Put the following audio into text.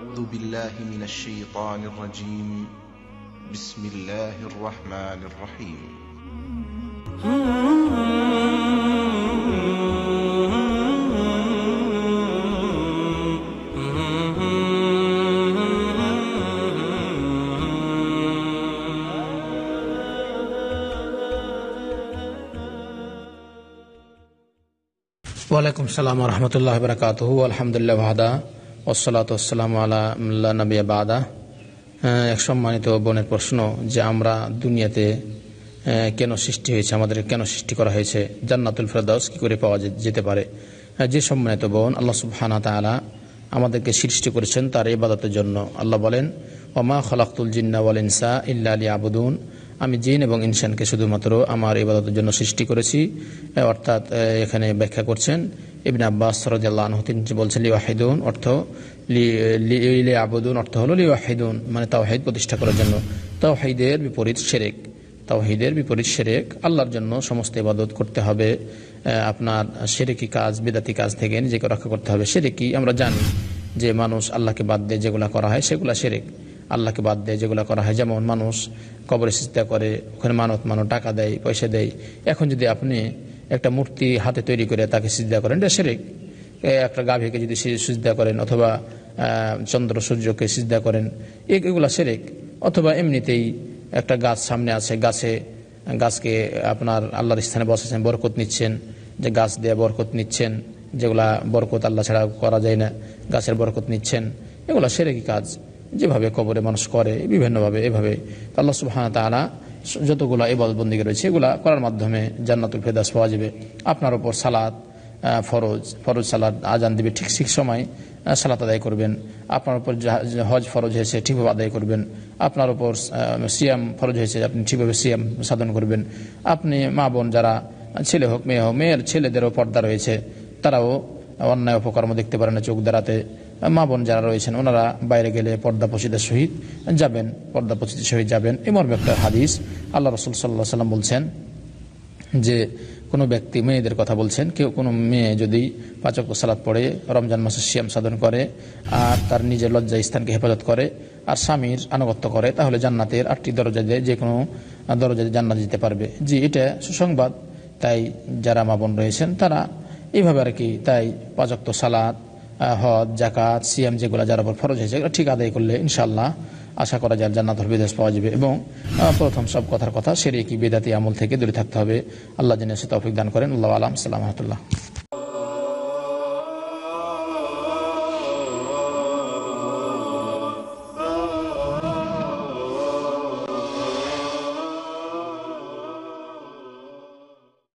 أعوذ بالله من الشيطان الرجيم بسم الله الرحمن الرحيم وعليكم السلام ورحمة الله وبركاته والحمد لله وحده বাদা হ্যাঁ, এক সম্মানিত বোনের প্রশ্ন যে আমরা দুনিয়াতে কেন সৃষ্টি হয়েছে আমাদের কেন সৃষ্টি করা হয়েছে জান্নাতুল ফেরদাউস কী করে পাওয়া যেতে পারে হ্যাঁ, যে সম্মানিত বোন আল্লাহ সুবহানা তালা আমাদেরকে সৃষ্টি করেছেন তার ইবাদতের জন্য আল্লাহ বলেন ওমা খলাকুল জিন্না ওয়াল ইনসা ইল্লা আলী আবুদুন আমি জিন এবং ইনসানকে শুধুমাত্র আমার ইবাদতের জন্য সৃষ্টি করেছি অর্থাৎ এখানে ব্যাখ্যা করছেন ইবিন আব্বাস সরদাল্লাহ তিনি বলছে লিওয়াহিদুন অর্থ লি আবুদুন অর্থ হলো লিওয়াহিদুন মানে তাওহিদ প্রতিষ্ঠা করার জন্য তাওহিদের বিপরীত সেরেক তাওহিদের বিপরীত সেরেক আল্লাহর জন্য সমস্ত ইবাদত করতে হবে আপনার সেরেকি কাজ বেদাতি কাজ থেকে নিজেকে রক্ষা করতে হবে সেরেকি আমরা জানি যে মানুষ আল্লাহকে বাদ দিয়ে যেগুলো করা হয় সেগুলা সেরেক আল্লাহকে বাদ দেয় যেগুলো করা হয় যেমন মানুষ কবরে সিস্তা করে ওখানে মানত মানত টাকা দেয় পয়সা দেয় এখন যদি আপনি একটা মূর্তি হাতে তৈরি করে তাকে সিদ্ধা করেন এটা সেরেক একটা গাভীকে যদি সিদ্ধা করেন অথবা চন্দ্র সূর্যকে সিদ্ধা করেন এগুলা সেরেক অথবা এমনিতেই একটা গাছ সামনে আছে গাছে গাছকে আপনার আল্লাহর স্থানে বসেছেন বরকত নিচ্ছেন যে গাছ দিয়ে বরকত নিচ্ছেন যেগুলা বরকত আল্লাহ ছাড়া করা যায় না গাছের বরকত নিচ্ছেন এগুলা সেরেকি কাজ যেভাবে কবরে মানুষ করে বিভিন্নভাবে এভাবে আল্লাহ সুহান তারা যতগুলো এবাদবন্দিকে রয়েছে এগুলা করার মাধ্যমে জান্নাতুল ফেদাস পাওয়া যাবে আপনার ওপর সালাদ ফরজ ফরজ সালাদ আজান দেবে ঠিক ঠিক সময় সালাত আদায় করবেন আপনার উপর হজ ফরজ হয়েছে ঠিকভাবে আদায় করবেন আপনার উপর সিয়াম ফরজ হয়েছে আপনি ঠিকভাবে সিয়াম সাধন করবেন আপনি মা বোন যারা ছেলে হোক মেয়ে হোক মেয়ের ছেলেদেরও পর্দা রয়েছে তারাও অন্যায় অপকর্ম দেখতে পারে না চোখ দাঁড়াতে মা বোন যারা রয়েছেন ওনারা বাইরে গেলে পর্দা পচিতের সহিত যাবেন পর্দা পচিতের সহিত যাবেন এমর মর্ম একটা হাদিস আল্লাহ রসুল সাল্লাহ সাল্লাম বলছেন যে কোনো ব্যক্তি মেয়েদের কথা বলছেন কেউ কোনো মেয়ে যদি পাচক সালাদ পড়ে রমজান মাসে শ্যাম সাধন করে আর তার নিজের লজ্জা স্থানকে হেফাজত করে আর স্বামীর আনুগত্য করে তাহলে জান্নাতের আটটি দরজা দিয়ে যে কোনো দরজা দিয়ে জান্নাত যেতে পারবে জি এটা সুসংবাদ তাই যারা মা বোন রয়েছেন তারা এইভাবে আর কি তাই পাচক সালাদ হজ জাকাত সিএম যেগুলো যার উপর ফরজ হয়েছে ঠিক আদায় করলে ইনশাল্লাহ আশা করা যায় জান্নাতর বিদেশ পাওয়া যাবে এবং প্রথম সব কথার কথা সেরে কি বেদাতি আমল থেকে দূরে থাকতে হবে আল্লাহ জেনে সে তৌফিক দান করেন আল্লাহ আলাম সাল্লাম